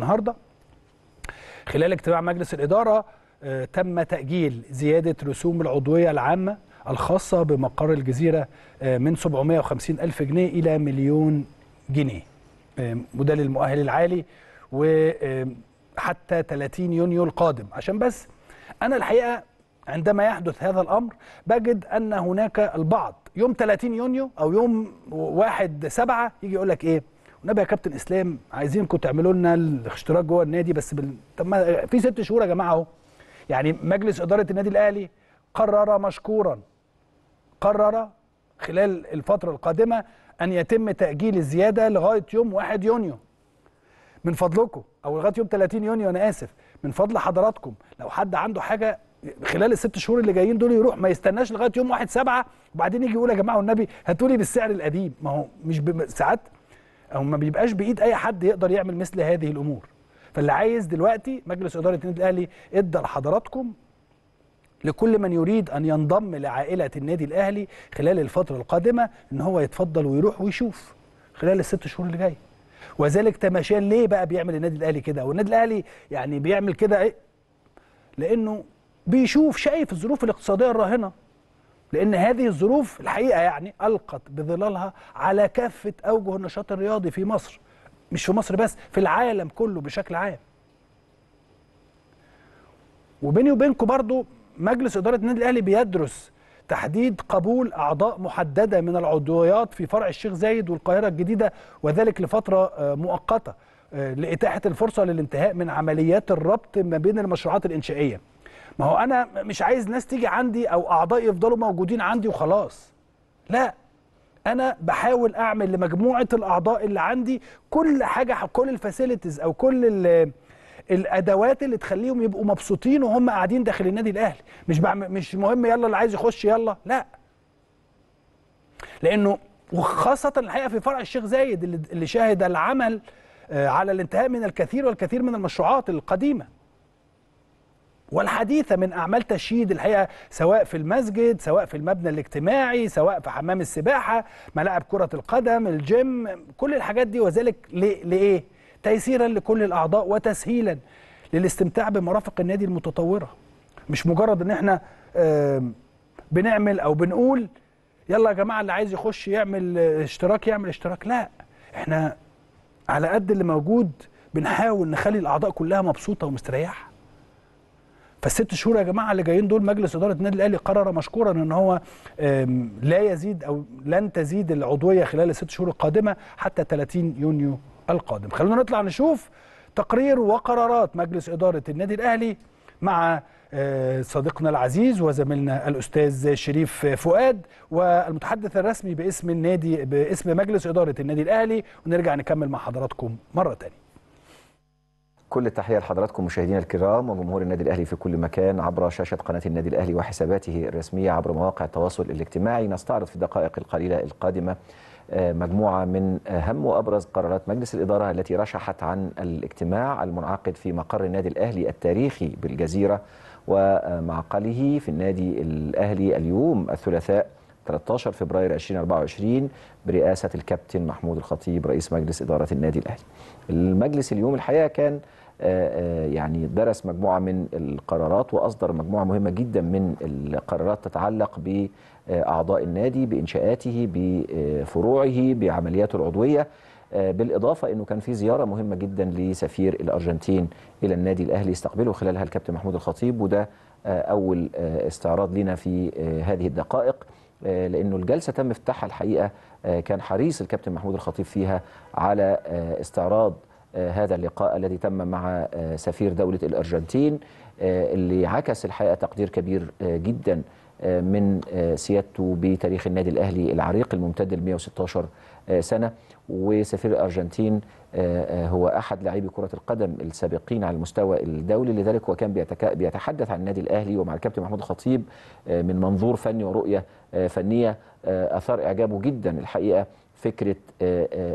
النهارده خلال اجتماع مجلس الإدارة آه، تم تأجيل زيادة رسوم العضوية العامة الخاصة بمقر الجزيرة آه، من 750 ألف جنيه إلى مليون جنيه آه، وده للمؤهل العالي وحتى 30 يونيو القادم عشان بس أنا الحقيقة عندما يحدث هذا الأمر بجد أن هناك البعض يوم 30 يونيو أو يوم 1 سبعة يجي يقول لك إيه والنبي يا كابتن اسلام عايزينكم تعملوا لنا الاشتراك جوه النادي بس بال... طب ما في ست شهور يا جماعه اهو يعني مجلس اداره النادي الاهلي قرر مشكورا قرر خلال الفتره القادمه ان يتم تاجيل الزياده لغايه يوم 1 يونيو من فضلكم او لغايه يوم 30 يونيو انا اسف من فضل حضراتكم لو حد عنده حاجه خلال الست شهور اللي جايين دول يروح ما يستناش لغايه يوم 1 7 وبعدين يجي يقول يا جماعه والنبي هاتوا لي بالسعر القديم ما هو مش ساعات او ما بيبقاش بايد اي حد يقدر يعمل مثل هذه الامور فاللي عايز دلوقتي مجلس اداره النادي الاهلي ادى لحضراتكم لكل من يريد ان ينضم لعائله النادي الاهلي خلال الفتره القادمه ان هو يتفضل ويروح ويشوف خلال الست شهور اللي جايه وذلك تماشيا ليه بقى بيعمل النادي الاهلي كده والنادي الاهلي يعني بيعمل كده ايه لانه بيشوف شايف الظروف الاقتصاديه الراهنه لأن هذه الظروف الحقيقة يعني ألقت بظلالها على كافة أوجه النشاط الرياضي في مصر مش في مصر بس في العالم كله بشكل عام وبيني وبينكم برضو مجلس إدارة النادي الأهلي بيدرس تحديد قبول أعضاء محددة من العضويات في فرع الشيخ زايد والقاهرة الجديدة وذلك لفترة آه، مؤقتة آه، لإتاحة الفرصة للانتهاء من عمليات الربط ما بين المشروعات الإنشائية ما هو انا مش عايز ناس تيجي عندي او اعضاء يفضلوا موجودين عندي وخلاص لا انا بحاول اعمل لمجموعه الاعضاء اللي عندي كل حاجه كل الفاسيلتيز او كل الادوات اللي تخليهم يبقوا مبسوطين وهم قاعدين داخل النادي الاهلي مش بعمل مش مهم يلا اللي عايز يخش يلا لا لانه وخاصه الحقيقه في فرع الشيخ زايد اللي شهد العمل آه، على الانتهاء من الكثير والكثير من المشروعات القديمه والحديثة من أعمال تشييد الحقيقة سواء في المسجد سواء في المبنى الاجتماعي سواء في حمام السباحة ملاعب كرة القدم الجيم كل الحاجات دي وذلك لإيه؟ تيسيرا لكل الأعضاء وتسهيلا للاستمتاع بمرافق النادي المتطورة مش مجرد ان احنا بنعمل او بنقول يلا يا جماعه اللي عايز يخش يعمل اشتراك يعمل اشتراك لا احنا على قد اللي موجود بنحاول نخلي الاعضاء كلها مبسوطه ومستريحه فالست شهور يا جماعه اللي جايين دول مجلس اداره النادي الاهلي قرر مشكورا ان هو لا يزيد او لن تزيد العضويه خلال الست شهور القادمه حتى 30 يونيو القادم خلونا نطلع نشوف تقرير وقرارات مجلس اداره النادي الاهلي مع آه، صديقنا العزيز وزميلنا الاستاذ شريف فؤاد والمتحدث الرسمي باسم النادي باسم مجلس اداره النادي الاهلي ونرجع نكمل مع حضراتكم مره ثانيه كل التحية لحضراتكم مشاهدينا الكرام وجمهور النادي الأهلي في كل مكان عبر شاشة قناة النادي الأهلي وحساباته الرسمية عبر مواقع التواصل الاجتماعي نستعرض في الدقائق القليلة القادمة آه، مجموعة من أهم وأبرز قرارات مجلس الإدارة التي رشحت عن الاجتماع المنعقد في مقر النادي الأهلي التاريخي بالجزيرة ومعقله في النادي الأهلي اليوم الثلاثاء 13 فبراير 2024 برئاسة الكابتن محمود الخطيب رئيس مجلس إدارة النادي الأهلي المجلس اليوم الحقيقة كان آه، آه، يعني درس مجموعة من القرارات وأصدر مجموعة مهمة جدا من القرارات تتعلق بأعضاء النادي بإنشاءاته بفروعه بعملياته العضوية آه، بالإضافة أنه كان في زيارة مهمة جدا لسفير الأرجنتين إلى النادي الأهلي استقبله خلالها الكابتن محمود الخطيب وده أول استعراض لنا في هذه الدقائق آه، لانه الجلسه تم افتتاحها الحقيقه آه، كان حريص الكابتن محمود الخطيب فيها على آه، استعراض هذا اللقاء الذي تم مع سفير دوله الارجنتين اللي عكس الحقيقه تقدير كبير جدا من آه، سيادته بتاريخ النادي الأهلي العريق الممتد ل 116 آه، سنة وسفير الأرجنتين آه، هو أحد لاعبي كرة القدم السابقين على المستوى الدولي لذلك هو كان بيتحدث عن النادي الأهلي ومع الكابتن محمود الخطيب من منظور فني ورؤية فنية أثار إعجابه جدا الحقيقة فكره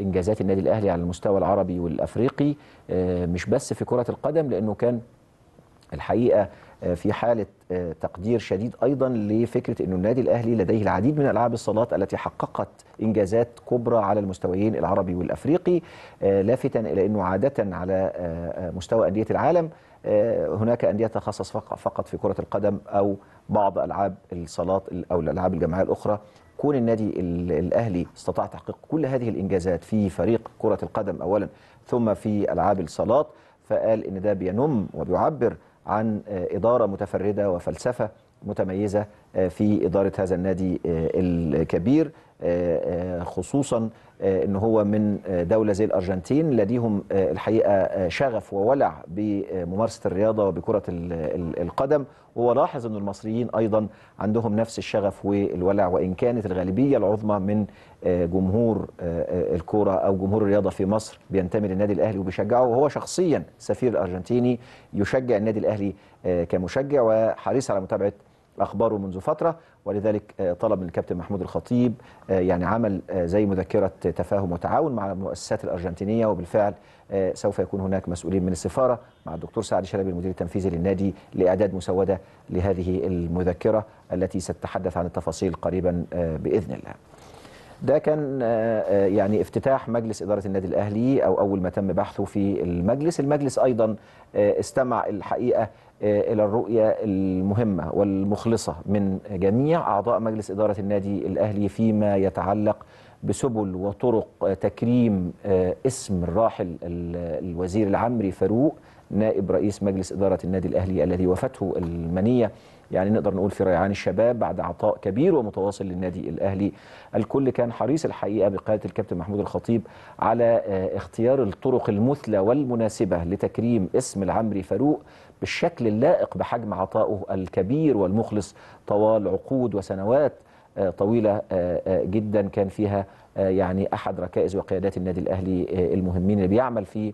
انجازات النادي الاهلي على المستوى العربي والافريقي مش بس في كره القدم لانه كان الحقيقه آه، في حاله آه، تقدير شديد ايضا لفكره انه النادي الاهلي لديه العديد من العاب الصالات التي حققت انجازات كبرى على المستويين العربي والافريقي آه، لافتا الى انه عاده على مستوى انديه العالم هناك انديه تخصص فقط في كره القدم او بعض العاب الصالات او الالعاب الجماعيه الاخرى كون النادي الاهلي استطاع تحقيق كل هذه الانجازات في فريق كره القدم اولا ثم في العاب الصالات فقال ان ده بينم وبيعبر عن آه، إدارة متفردة وفلسفة متميزة آه، في إدارة هذا النادي آه، الكبير آه، آه، خصوصا آه، ان هو من دوله زي الارجنتين لديهم الحقيقه شغف وولع بممارسه الرياضه وبكره القدم ولاحظ ان المصريين ايضا عندهم نفس الشغف والولع وان كانت الغالبيه العظمى من جمهور الكوره او جمهور الرياضه في مصر بينتمي للنادي الاهلي وبيشجعه وهو شخصيا سفير الارجنتيني يشجع النادي الاهلي كمشجع وحريص على متابعه أخباره منذ فترة ولذلك آه، طلب من الكابتن محمود الخطيب آه، يعني عمل آه، زي مذكرة تفاهم وتعاون مع المؤسسات الأرجنتينية وبالفعل سوف يكون هناك مسؤولين من السفارة مع الدكتور سعد شلبي المدير التنفيذي للنادي لإعداد مسودة لهذه المذكرة التي ستتحدث عن التفاصيل قريبا بإذن الله ده كان آه، آه، يعني افتتاح مجلس إدارة النادي الأهلي أو أول ما تم بحثه في المجلس المجلس أيضا آه، استمع الحقيقة إلى الرؤية المهمة والمخلصة من جميع أعضاء مجلس إدارة النادي الأهلي فيما يتعلق بسبل وطرق تكريم اسم الراحل الوزير العمري فاروق نائب رئيس مجلس إدارة النادي الأهلي الذي وفته المنية يعني نقدر نقول في ريعان الشباب بعد عطاء كبير ومتواصل للنادي الأهلي الكل كان حريص الحقيقة بقيادة الكابتن محمود الخطيب على آه، اختيار الطرق المثلى والمناسبة لتكريم اسم العمري فاروق بالشكل اللائق بحجم عطائه الكبير والمخلص طوال عقود وسنوات آه، طويلة آه، جدا كان فيها يعني أحد ركائز وقيادات النادي الأهلي المهمين اللي بيعمل في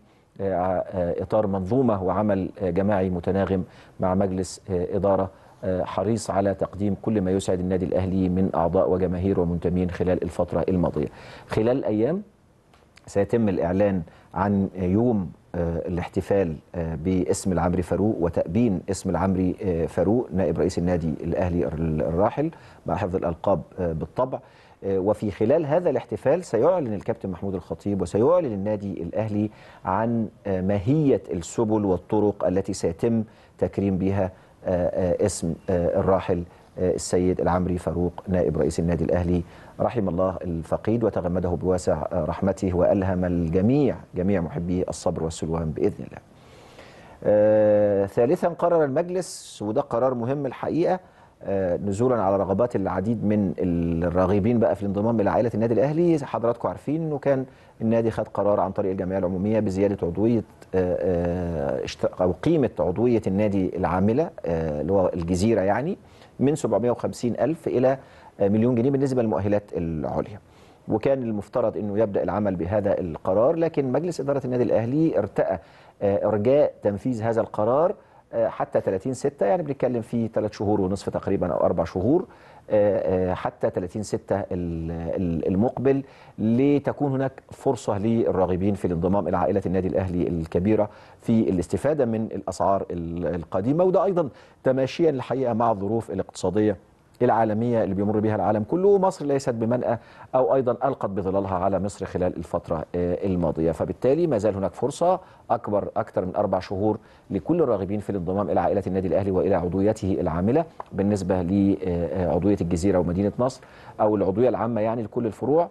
إطار منظومة وعمل جماعي متناغم مع مجلس إدارة آه، حريص على تقديم كل ما يسعد النادي الأهلي من أعضاء وجماهير ومنتمين خلال الفترة الماضية خلال الأيام سيتم الإعلان عن يوم آه، الاحتفال آه، باسم العمري فاروق وتأبين اسم العمري فاروق نائب رئيس النادي الأهلي الراحل مع حفظ الألقاب بالطبع وفي خلال هذا الاحتفال سيعلن الكابتن محمود الخطيب وسيعلن النادي الأهلي عن ماهية السبل والطرق التي سيتم تكريم بها آه، آه، اسم آه، الراحل السيد العمري فاروق نائب رئيس النادي الأهلي رحم الله الفقيد وتغمده بواسع رحمته وألهم الجميع جميع محبي الصبر والسلوان بإذن الله ثالثا قرر المجلس وده قرار مهم الحقيقة آه، نزولا على رغبات العديد من الراغبين بقى في الانضمام الى عائله النادي الاهلي حضراتكم عارفين انه كان النادي خد قرار عن طريق الجمعيه العموميه بزياده عضويه آه، آه، او قيمه عضويه النادي العامله اللي هو الجزيره يعني من 750 الف الى مليون جنيه بالنسبه للمؤهلات العليا وكان المفترض انه يبدا العمل بهذا القرار لكن مجلس اداره النادي الاهلي ارتأى ارجاء تنفيذ هذا القرار حتى 30 6 يعني بنتكلم في 3 شهور ونصف تقريبا او 4 شهور آه، آه، حتى 30 6 المقبل لتكون هناك فرصه للراغبين في الانضمام الى عائله النادي الاهلي الكبيره في الاستفاده من الاسعار القديمه وده ايضا تماشيا الحقيقه مع الظروف الاقتصاديه العالمية اللي بيمر بها العالم كله مصر ليست بمنأى أو أيضا ألقت بظلالها على مصر خلال الفترة آه، الماضية فبالتالي ما زال هناك فرصة أكبر أكثر من أربع شهور لكل الراغبين في الانضمام إلى عائلة النادي الأهلي وإلى عضويته العاملة بالنسبة لعضوية آه، آه، الجزيرة ومدينة نصر أو العضوية العامة يعني لكل الفروع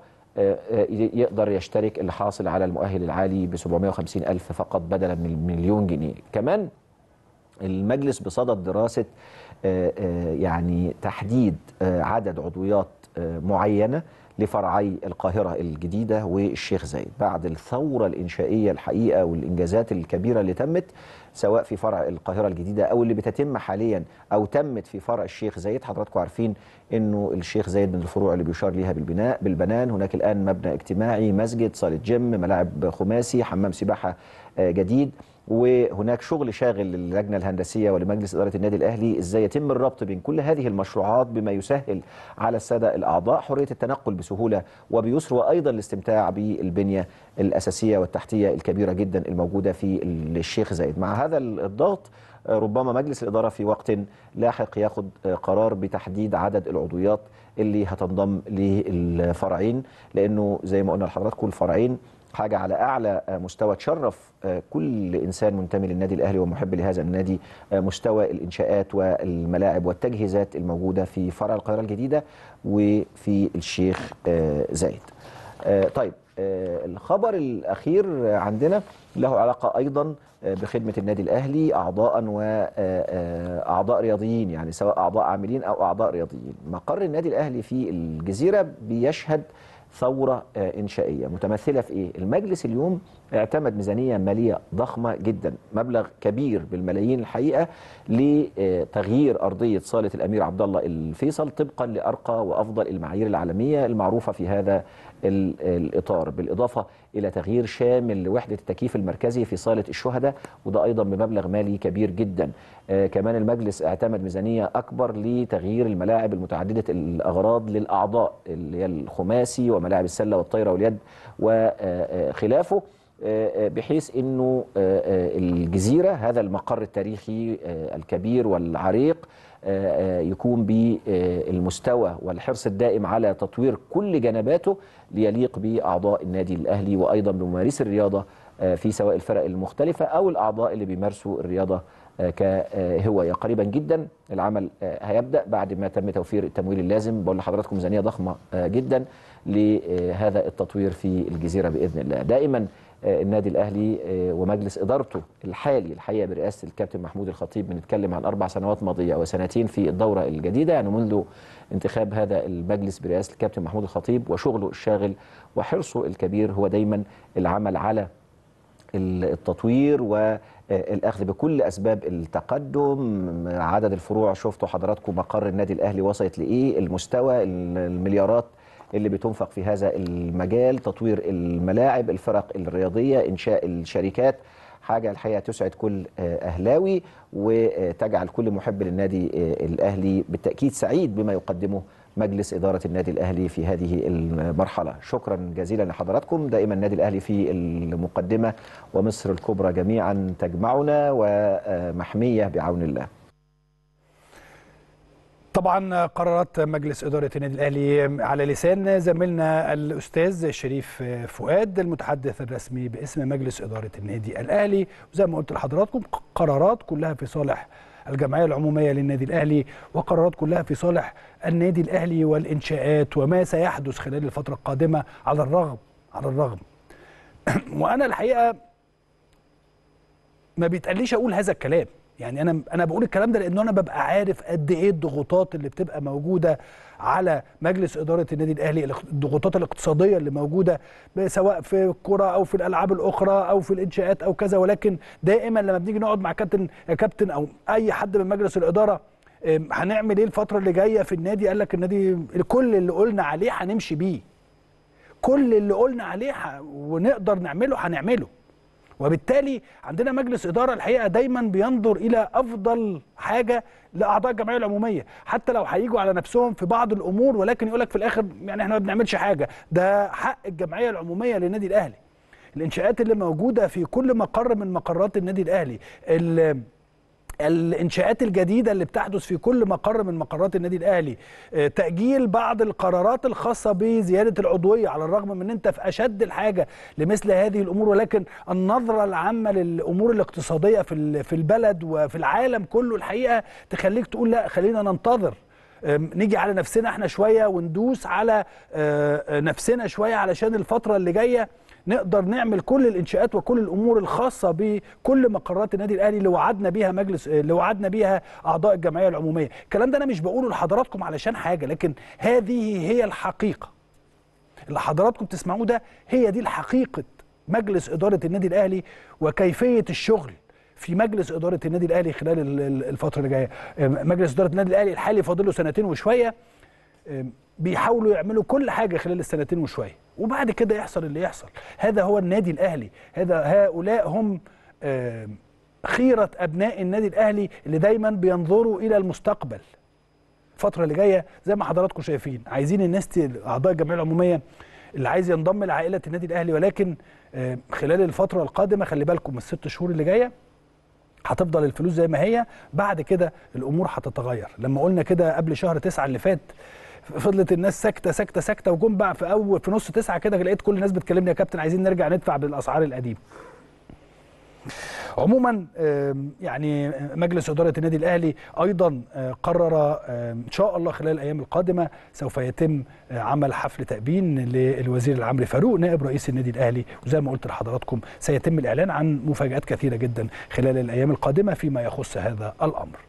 يقدر يشترك اللي حاصل على المؤهل العالي ب 750 ألف فقط بدلا من مليون جنيه كمان المجلس بصدد دراسة آه، آه، يعني تحديد آه، عدد عضويات معينه لفرعي القاهرة الجديدة والشيخ زايد بعد الثورة الإنشائية الحقيقة والإنجازات الكبيرة اللي تمت سواء في فرع القاهرة الجديدة أو اللي بتتم حاليا أو تمت في فرع الشيخ زايد حضراتكم عارفين أنه الشيخ زايد من الفروع اللي بيشار ليها بالبناء بالبنان هناك الآن مبنى اجتماعي مسجد صالة جيم ملاعب خماسي حمام سباحة جديد وهناك شغل شاغل للجنة الهندسية ولمجلس إدارة النادي الأهلي إزاي يتم الربط بين كل هذه المشروعات بما يسهل على السادة الأعضاء حرية التنقل بسهولة وبيسر وأيضا الاستمتاع بالبنية الأساسية والتحتية الكبيرة جدا الموجودة في الشيخ زايد مع هذا الضغط ربما مجلس الإدارة في وقت لاحق ياخد قرار بتحديد عدد العضويات اللي هتنضم للفرعين لأنه زي ما قلنا لحضراتكم الفرعين حاجه على اعلى آه، مستوى تشرف آه، كل انسان منتمي للنادي الاهلي ومحب لهذا النادي آه، مستوى الانشاءات والملاعب والتجهيزات الموجوده في فرع القاهره الجديده وفي الشيخ زايد. طيب الخبر الاخير عندنا له علاقه ايضا بخدمه النادي الاهلي اعضاء واعضاء رياضيين يعني سواء اعضاء عاملين او اعضاء رياضيين. مقر النادي الاهلي في الجزيره بيشهد ثوره آه، انشائيه متمثله في ايه؟ المجلس اليوم اعتمد ميزانية مالية ضخمة جدا مبلغ كبير بالملايين الحقيقة لتغيير أرضية صالة الأمير عبد الله الفيصل طبقا لأرقى وأفضل المعايير العالمية المعروفة في هذا الإطار بالإضافة إلى تغيير شامل لوحدة التكييف المركزي في صالة الشهداء وده أيضا بمبلغ مالي كبير جدا آه كمان المجلس اعتمد ميزانية أكبر لتغيير الملاعب المتعددة الأغراض للأعضاء اللي هي الخماسي وملاعب السلة والطايرة واليد وخلافه آه، آه، بحيث انه آه، الجزيره هذا المقر التاريخي الكبير والعريق يكون بالمستوى والحرص الدائم على تطوير كل جنباته ليليق باعضاء النادي الاهلي وايضا بممارسي الرياضه في سواء الفرق المختلفه او الاعضاء اللي بيمارسوا الرياضه كهوايه قريبا جدا العمل هيبدا بعد ما تم توفير التمويل اللازم بقول لحضراتكم ميزانيه ضخمه جدا لهذا التطوير في الجزيره باذن الله دائما آه، النادي الاهلي آه، ومجلس ادارته الحالي الحقيقه برئاسه الكابتن محمود الخطيب بنتكلم عن اربع سنوات ماضيه وسنتين في الدوره الجديده يعني منذ انتخاب هذا المجلس برئاسه الكابتن محمود الخطيب وشغله الشاغل وحرصه الكبير هو دايما العمل على التطوير والاخذ آه، بكل اسباب التقدم عدد الفروع شفتوا حضراتكم مقر النادي الاهلي وصلت لايه المستوى المليارات اللي بتنفق في هذا المجال تطوير الملاعب الفرق الرياضية إنشاء الشركات حاجة الحقيقة تسعد كل آه، أهلاوي وتجعل كل محب للنادي آه، الأهلي بالتأكيد سعيد بما يقدمه مجلس إدارة النادي الأهلي في هذه المرحلة شكرا جزيلا لحضراتكم دائما النادي الأهلي في المقدمة ومصر الكبرى جميعا تجمعنا ومحمية بعون الله طبعا قرارات مجلس إدارة النادي الأهلي على لسان زميلنا الأستاذ شريف فؤاد المتحدث الرسمي باسم مجلس إدارة النادي الأهلي وزي ما قلت لحضراتكم قرارات كلها في صالح الجمعية العمومية للنادي الأهلي وقرارات كلها في صالح النادي الأهلي والإنشاءات وما سيحدث خلال الفترة القادمة على الرغم على الرغم وأنا الحقيقة ما بيتقليش أقول هذا الكلام يعني انا انا بقول الكلام ده لان انا ببقى عارف قد ايه الضغوطات اللي بتبقى موجوده على مجلس اداره النادي الاهلي الضغوطات الاقتصاديه اللي موجوده سواء في الكره او في الالعاب الاخرى او في الانشاءات او كذا ولكن دائما لما بنيجي نقعد مع كابتن كابتن او اي حد من مجلس الاداره هنعمل ايه الفتره اللي جايه في النادي قال لك النادي كل اللي قلنا عليه هنمشي بيه كل اللي قلنا عليه ونقدر نعمله هنعمله وبالتالي عندنا مجلس إدارة الحقيقة دايما بينظر إلى أفضل حاجة لأعضاء الجمعية العمومية حتى لو هيجوا على نفسهم في بعض الأمور ولكن يقولك في الآخر يعني إحنا ما بنعملش حاجة ده حق الجمعية العمومية للنادي الأهلي الإنشاءات اللي موجودة في كل مقر من مقرات النادي الأهلي الانشاءات الجديده اللي بتحدث في كل مقر من مقرات النادي الاهلي آه، تاجيل بعض القرارات الخاصه بزياده العضويه على الرغم من ان انت في اشد الحاجه لمثل هذه الامور ولكن النظره العامه للامور الاقتصاديه في في البلد وفي العالم كله الحقيقه تخليك تقول لا خلينا ننتظر نيجي على نفسنا احنا شويه وندوس على آه، آه، نفسنا شويه علشان الفتره اللي جايه نقدر نعمل كل الانشاءات وكل الامور الخاصه بكل مقرات النادي الاهلي اللي وعدنا بيها مجلس آه، اللي وعدنا بيها اعضاء الجمعيه العموميه الكلام ده انا مش بقوله لحضراتكم علشان حاجه لكن هذه هي الحقيقه اللي حضراتكم تسمعوه ده هي دي الحقيقه مجلس اداره النادي الاهلي وكيفيه الشغل في مجلس اداره النادي الاهلي خلال الفتره اللي جايه آه، مجلس اداره النادي الاهلي الحالي فاضل له سنتين وشويه بيحاولوا يعملوا كل حاجه خلال السنتين وشويه وبعد كده يحصل اللي يحصل هذا هو النادي الاهلي هذا هؤلاء هم خيره ابناء النادي الاهلي اللي دايما بينظروا الى المستقبل الفتره اللي جايه زي ما حضراتكم شايفين عايزين الناس اعضاء الجمعيه العموميه اللي عايز ينضم لعائله النادي الاهلي ولكن خلال الفتره القادمه خلي بالكم الست شهور اللي جايه هتفضل الفلوس زي ما هي بعد كده الامور هتتغير لما قلنا كده قبل شهر تسعة اللي فات فضلت الناس ساكته ساكته ساكته وجم بقى في اول في نص تسعه كده لقيت كل الناس بتكلمني يا كابتن عايزين نرجع ندفع بالاسعار القديمه عموما يعني مجلس إدارة النادي الأهلي أيضا آه، قرر إن شاء الله خلال الأيام القادمة سوف يتم آه، عمل حفل تأبين للوزير العمري فاروق نائب رئيس النادي الأهلي وزي ما قلت لحضراتكم سيتم الإعلان عن مفاجآت كثيرة جدا خلال الأيام القادمة فيما يخص هذا الأمر